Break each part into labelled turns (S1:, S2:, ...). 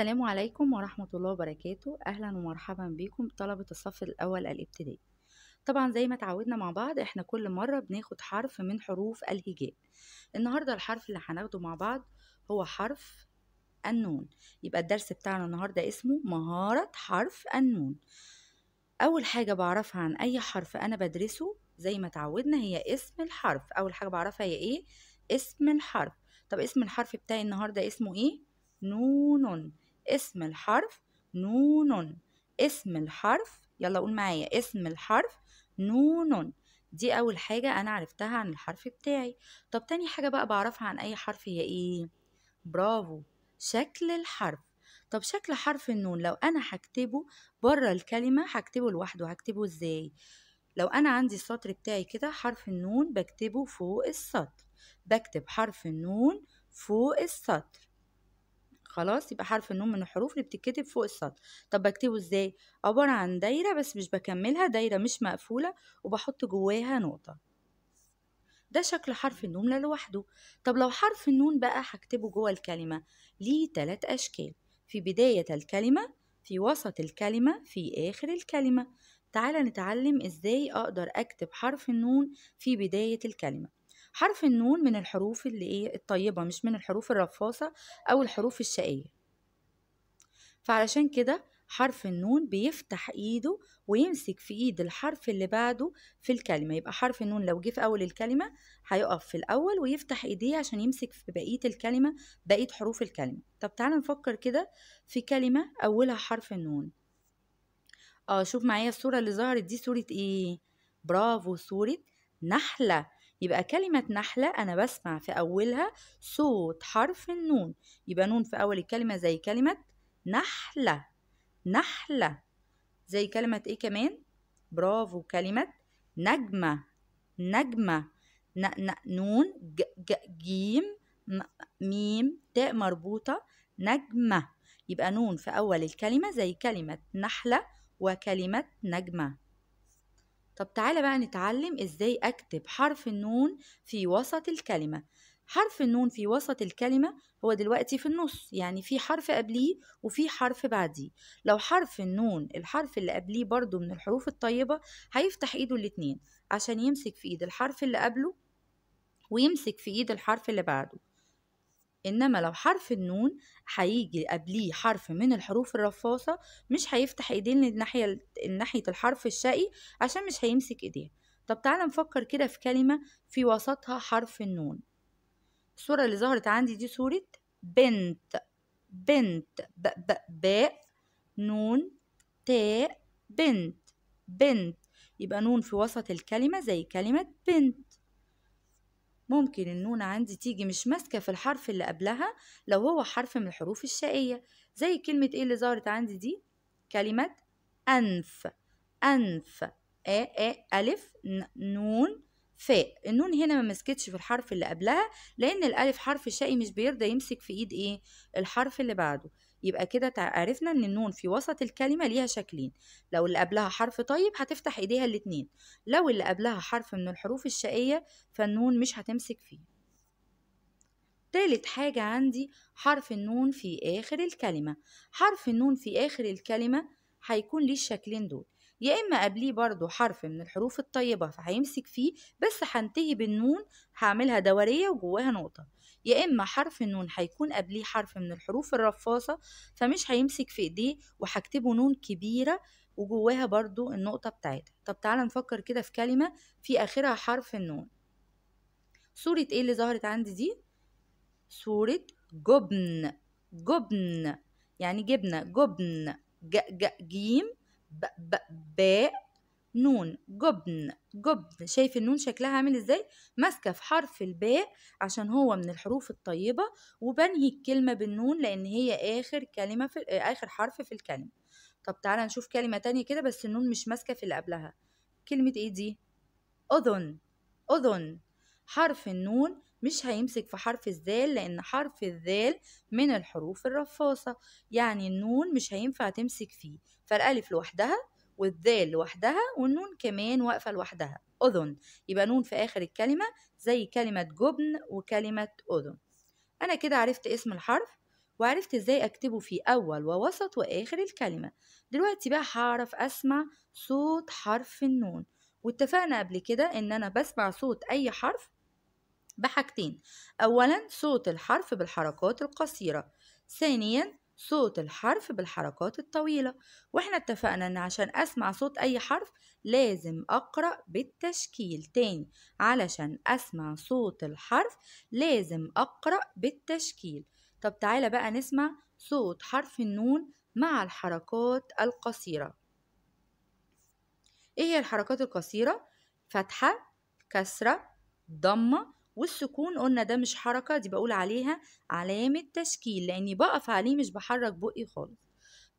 S1: السلام عليكم ورحمة الله وبركاته أهلا ومرحبا بكم طلبة الصف الأول الابتدائي طبعا زي ما اتعودنا مع بعض احنا كل مرة بناخد حرف من حروف الهجاء النهاردة الحرف اللي هناخده مع بعض هو حرف النون يبقى الدرس بتاعنا النهاردة اسمه مهارة حرف النون أول حاجة بعرفها عن أي حرف أنا بدرسه زي ما اتعودنا هي اسم الحرف أول حاجة بعرفها هي إيه اسم الحرف طب اسم الحرف بتاعي النهاردة اسمه إيه نون اسم الحرف نون اسم الحرف يلا قول معايا اسم الحرف نون دي أول حاجة أنا عرفتها عن الحرف بتاعي طب تاني حاجة بقى بعرفها عن أي حرف هي إيه برافو شكل الحرف طب شكل حرف النون لو أنا هكتبه بره الكلمة هكتبه لوحده هكتبه إزاي لو أنا عندي السطر بتاعي كده حرف النون بكتبه فوق السطر بكتب حرف النون فوق السطر خلاص يبقى حرف النون من الحروف اللي بتتكتب فوق السطر طب بكتبه ازاي عبارة عن دايرة بس مش بكملها دايرة مش مقفولة وبحط جواها نقطة ده شكل حرف النون لوحده طب لو حرف النون بقى هكتبه جوه الكلمة ليه تلات أشكال في بداية الكلمة في وسط الكلمة في آخر الكلمة تعالى نتعلم ازاي أقدر أكتب حرف النون في بداية الكلمة حرف النون من الحروف اللي ايه الطيبة مش من الحروف الرفاصة أو الحروف الشقية فعلشان كده حرف النون بيفتح ايده ويمسك في ايد الحرف اللي بعده في الكلمة يبقى حرف النون لو جه في أول الكلمة هيقف في الأول ويفتح ايديه عشان يمسك في بقية الكلمة بقية حروف الكلمة طب تعالى نفكر كده في كلمة أولها حرف النون اه شوف معايا الصورة اللي ظهرت دي صورة ايه برافو صورة نحلة يبقى كلمة نحلة أنا بسمع في أولها صوت حرف النون يبقى نون في أول الكلمة زي كلمة نحلة نحلة زي كلمة إيه كمان برافو كلمة نجمة نجمة ن ن نون ج ج جيم م ميم تاء مربوطة نجمة يبقى نون في أول الكلمة زي كلمة نحلة وكلمة نجمة طب تعالى بقى نتعلم ازاي اكتب حرف النون في وسط الكلمة حرف النون في وسط الكلمة هو دلوقتي في النص يعني في حرف قبليه وفي حرف بعديه لو حرف النون الحرف اللي قبليه برضو من الحروف الطيبة هيفتح ايده الاتنين عشان يمسك في ايد الحرف اللي قبله ويمسك في ايد الحرف اللي بعده إنما لو حرف النون هيجي قبليه حرف من الحروف الرفاصة مش هيفتح ايدين للناحية ناحية الحرف الشقي عشان مش هيمسك ايديه طب تعالى نفكر كده في كلمة في وسطها حرف النون الصورة اللي ظهرت عندي دي صورة بنت بنت ب ب باء نون تاء بنت بنت يبقى نون في وسط الكلمة زي كلمة بنت ممكن النون عندي تيجي مش ماسكة في الحرف اللي قبلها لو هو حرف من الحروف الشقية زي كلمة ايه اللي ظهرت عندي دي كلمة أنف أنف ا ألف نون فاء النون هنا ما مسكتش في الحرف اللي قبلها لأن الألف حرف شقي مش بيرضى يمسك في إيد إيه الحرف اللي بعده يبقى كده عرفنا ان النون في وسط الكلمه ليها شكلين لو اللي قبلها حرف طيب هتفتح ايديها الاتنين لو اللي قبلها حرف من الحروف الشقيه فالنون مش هتمسك فيه تالت حاجة عندي حرف النون في آخر الكلمة حرف النون في آخر الكلمة هيكون ليه الشكلين دول يا إما قبليه برضو حرف من الحروف الطيبة فهيمسك فيه بس هنتهي بالنون هعملها دورية وجواها نقطة يا إما حرف النون هيكون قبليه حرف من الحروف الرفاصة فمش هيمسك في إيديه وهكتبه نون كبيرة وجواها برضو النقطة بتاعتها طب تعالى نفكر كده في كلمة في آخرها حرف النون صورة إيه اللي ظهرت عندي دي؟ صورة جبن جبن يعني جبنة جبن ج ج جيم ب ب باء نون جبن جبن شايف النون شكلها عامل ازاي ماسكه في حرف الباء عشان هو من الحروف الطيبه وبنهي الكلمه بالنون لان هي اخر كلمه في اخر حرف في الكلمه طب تعالى نشوف كلمه تانية كده بس النون مش ماسكه في اللي قبلها كلمه ايه دي اذن اذن حرف النون مش هيمسك في حرف الذال لأن حرف الذال من الحروف الرفاصة يعني النون مش هينفع تمسك فيه فالألف لوحدها والذال لوحدها والنون كمان واقفة لوحدها أذن يبقى نون في آخر الكلمة زي كلمة جبن وكلمة أذن أنا كده عرفت اسم الحرف وعرفت ازاي اكتبه في اول ووسط واخر الكلمه دلوقتي بقى هعرف اسمع صوت حرف النون واتفقنا قبل كده ان انا بسمع صوت اي حرف بحاجتين أولا صوت الحرف بالحركات القصيرة ثانيا صوت الحرف بالحركات الطويلة واحنا اتفقنا ان عشان اسمع صوت اي حرف لازم اقرأ بالتشكيل تاني علشان اسمع صوت الحرف لازم اقرأ بالتشكيل طب تعالى بقى نسمع صوت حرف النون مع الحركات القصيرة ايه هي الحركات القصيرة؟ فتحة كسرة ضمة والسكون قلنا ده مش حركة دي بقول عليها علامة تشكيل لأني بقف عليه مش بحرك بقي خالص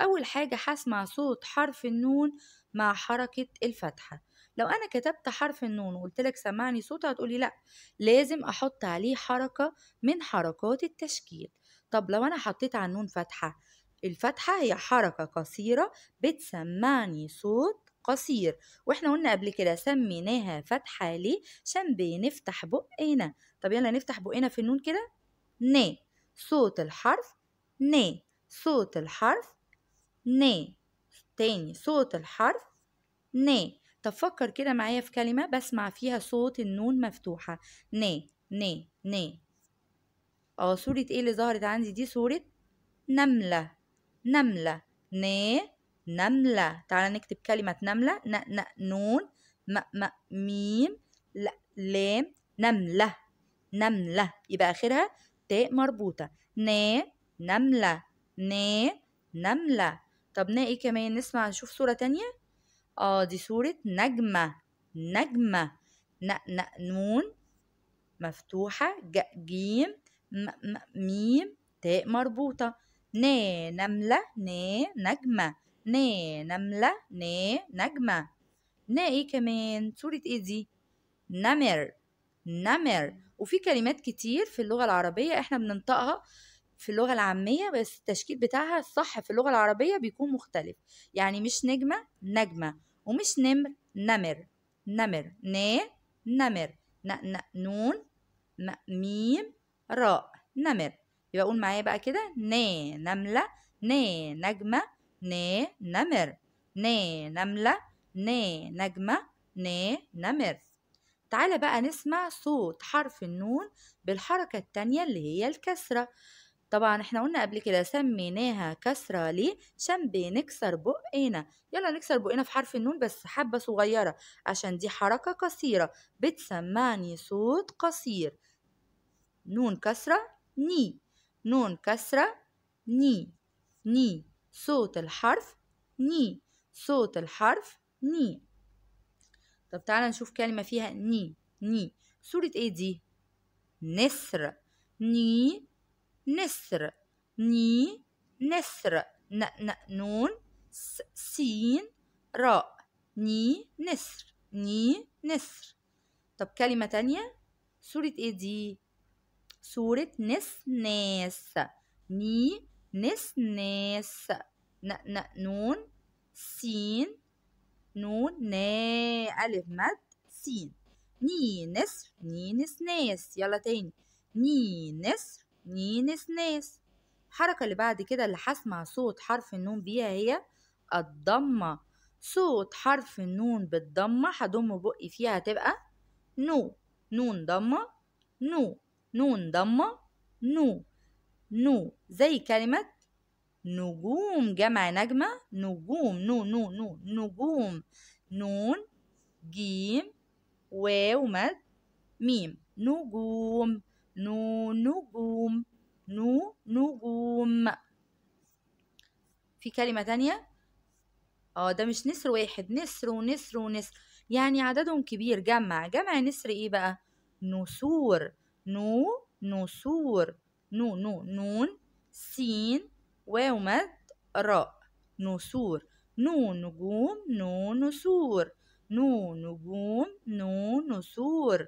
S1: أول حاجة هسمع صوت حرف النون مع حركة الفتحة لو أنا كتبت حرف النون وقلت لك سمعني صوت هتقولي لأ لازم أحط عليه حركة من حركات التشكيل طب لو أنا حطيت على النون فتحة الفتحة هي حركة قصيرة بتسمعني صوت قصير واحنا قلنا قبل كده سميناها فتحة ليه عشان بنفتح بقنا طب يلا نفتح بقنا في النون كده ن صوت الحرف ن صوت الحرف ن تاني صوت الحرف ن طب فكر كده معايا في كلمة بسمع فيها صوت النون مفتوحة ن ن ن اه صورة ايه اللي ظهرت عندي دي صورة نملة نملة ن نملة تعالى نكتب كلمة نملة ن ن نون م م ميم ل لام نملة نملة يبقى آخرها تاء مربوطة ن نملة ن نملة طب ن ايه كمان نسمع نشوف صورة تانية اه دي صورة نجمة نجمة ن ن نون مفتوحة ج جيم م م ميم تاء مربوطة ن نملة ن نجمة ني نملة ني نجمة نا ايه كمان صورة ايه دي نمر نمر وفي كلمات كتير في اللغة العربية احنا بننطقها في اللغة العامية بس التشكيل بتاعها الصح في اللغة العربية بيكون مختلف يعني مش نجمة نجمة ومش نمر نمر نمر ن نمر ن ن نون م ميم راء نمر يبقى قول معايا بقى كده ن نملة ن نجمة ن نمر ن نملة ن نجمة ن نمر تعالى بقى نسمع صوت حرف النون بالحركة التانية اللي هي الكسرة طبعا احنا قلنا قبل كده سميناها كسرة ليه؟ عشان بنكسر بقنا يلا نكسر بقنا في حرف النون بس حبة صغيرة عشان دي حركة قصيرة بتسمعني صوت قصير نون كسرة ني نون كسرة ني ني صوت الحرف ني صوت الحرف ني طب تعالى نشوف كلمة فيها ني ني صورة ايه دي نسر ني نسر ني نسر ن ن نون س سين راء ني نسر ني نسر طب كلمة تانية صورة ايه دي صورة نس ناس ني نس ناس ن ن نون سين نون نا ألف مد سين ني نس ني نس ناس يلا تاني ني نس ني نس ناس الحركة اللي بعد كده اللي هسمع صوت حرف النون بيها هي الضمة صوت حرف النون بالضمة هضم بقي فيها هتبقى نو نون ضمة نو نون ضمة نو نو زي كلمة نجوم جمع نجمة نجوم نو نو نو نجوم نون جيم واو مد ميم نجوم نو نجوم نو نجوم في كلمة تانية اه ده مش نسر واحد نسر ونسر ونسر يعني عددهم كبير جمع جمع نسر ايه بقى نسور نو نسور نو نو نون سين واو مد راء نسور نو نجوم نو نسور نو نجوم نو نسور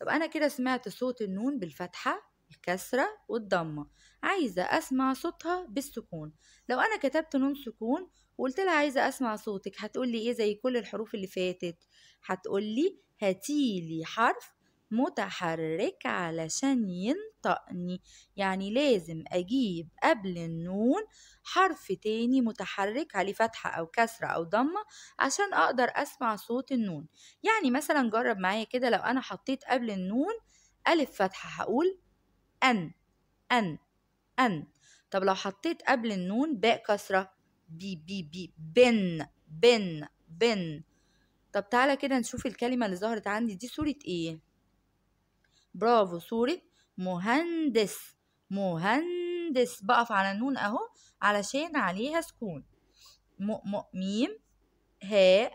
S1: طب أنا كده سمعت صوت النون بالفتحة الكسرة والضمة عايزة أسمع صوتها بالسكون لو أنا كتبت نون سكون وقلت لها عايزة أسمع صوتك هتقولي إيه زي كل الحروف اللي فاتت هتقولي هاتيلي حرف متحرك علشان ينطقني يعني لازم أجيب قبل النون حرف تاني متحرك عليه فتحة أو كسرة أو ضمة عشان أقدر أسمع صوت النون يعني مثلا جرب معايا كده لو أنا حطيت قبل النون ألف فتحة هقول أن أن أن طب لو حطيت قبل النون باء كسرة بي بي بي بن بن بن طب تعالى كده نشوف الكلمة اللي ظهرت عندي دي صورة ايه برافو صورة مهندس مهندس بقف على النون اهو علشان عليها سكون م م ميم هاء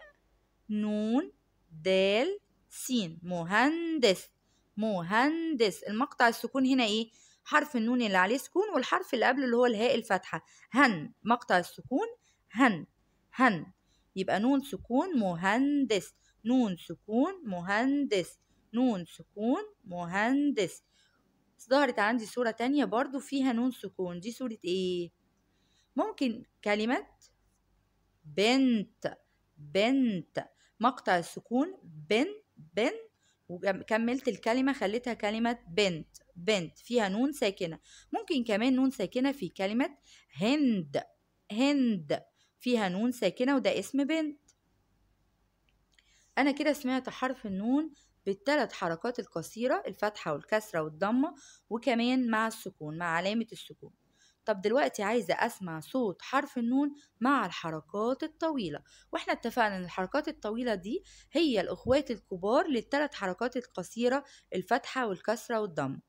S1: نون دال سين مهندس مهندس المقطع السكون هنا ايه حرف النون اللي عليه سكون والحرف اللي قبله اللي هو الهاء الفاتحة هن مقطع السكون هن هن يبقى نون سكون مهندس نون سكون مهندس نون سكون مهندس ظهرت عندي صورة تانية برضو فيها نون سكون دي صورة ايه ممكن كلمة بنت بنت مقطع السكون بن بن وكملت الكلمة خليتها كلمة بنت بنت فيها نون ساكنة ممكن كمان نون ساكنة في كلمة هند هند فيها نون ساكنة وده اسم بنت أنا كده سمعت حرف النون بالثلاث حركات القصيرة الفتحة والكسرة والضمة وكمان مع السكون مع علامة السكون طب دلوقتي عايزة أسمع صوت حرف النون مع الحركات الطويلة وإحنا اتفقنا إن الحركات الطويلة دي هي الأخوات الكبار للثلاث حركات القصيرة الفتحة والكسرة والضمة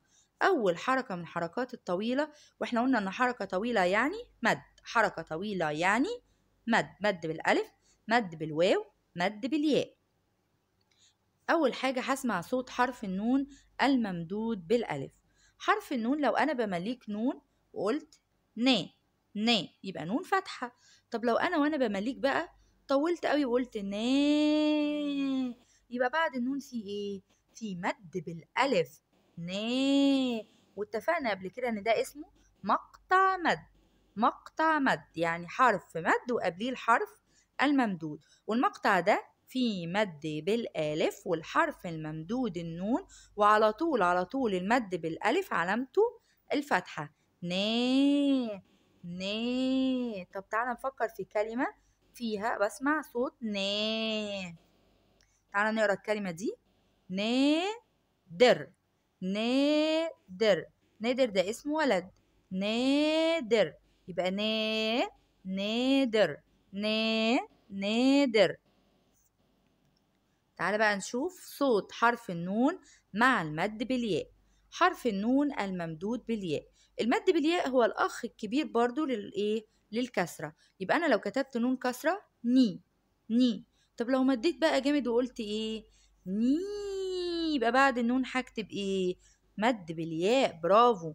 S1: أول حركة من الحركات الطويلة وإحنا قلنا إن حركة طويلة يعني مد حركة طويلة يعني مد مد بالألف مد بالواو مد بالياء أول حاجة هسمع صوت حرف النون الممدود بالألف حرف النون لو أنا بمليك نون وقلت نا نا يبقى نون فاتحة طب لو أنا وأنا بمليك بقى طولت قوي وقلت نا يبقى بعد النون في إيه؟ في مد بالألف نا واتفقنا قبل كده إن ده اسمه مقطع مد مقطع مد يعني حرف مد وقبليه الحرف الممدود والمقطع ده في مد بالالف والحرف الممدود النون وعلى طول على طول المد بالالف علامته الفتحه ني ني طب تعالى نفكر في كلمه فيها بسمع صوت ني تعالى نقرا الكلمه دي در نادر در نادر ده اسم ولد نادر يبقى نا نادر نا نادر تعال بقى نشوف صوت حرف النون مع المد بالياء حرف النون الممدود بالياء المد بالياء هو الأخ الكبير برضو للإيه؟ للكسرة يبقى أنا لو كتبت نون كسرة ني ني طب لو مديت بقى جامد وقلت إيه ني يبقى بعد النون هكتب إيه مد بالياء برافو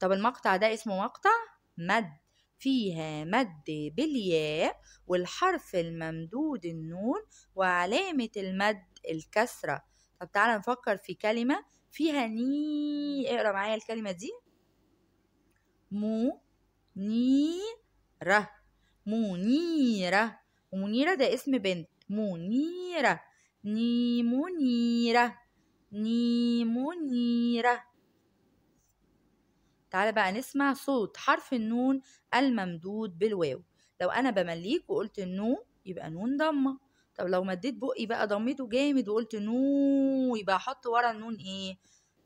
S1: طب المقطع ده اسمه مقطع مد فيها مد بالياء والحرف الممدود النون وعلامة المد الكسرة طب تعالى نفكر في كلمة فيها ني اقرا معايا الكلمة دي مو ني ره منيرة ومنيرة ده اسم بنت منيرة ني منيرة ني منيرة تعالى بقى نسمع صوت حرف النون الممدود بالواو لو أنا بمليك وقلت النو يبقى نون ضمة طب لو مديت بقي بقى ضميته جامد وقلت نو يبقى أحط ورا النون إيه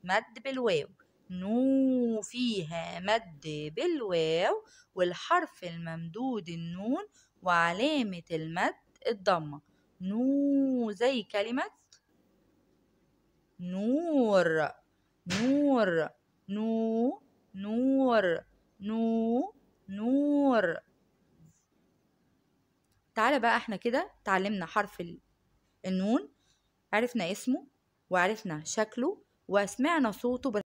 S1: مد بالواو نو فيها مد بالواو والحرف الممدود النون وعلامة المد الضمة نو زي كلمة نور نور نور نور نو نور تعالى بقى احنا كده اتعلمنا حرف النون عرفنا اسمه وعرفنا شكله وسمعنا صوته